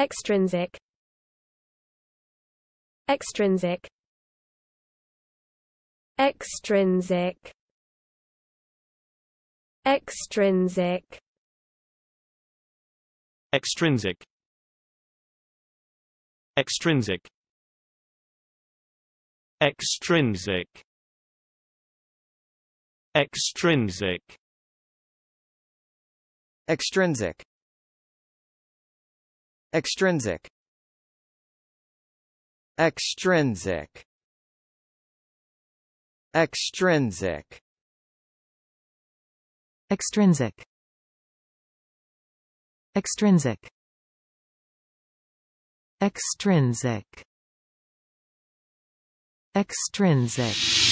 Extrinsic Extrinsic Extrinsic Extrinsic Extrinsic Extrinsic Extrinsic Extrinsic Extrinsic Extrinsic Extrinsic Extrinsic Extrinsic Extrinsic Extrinsic Extrinsic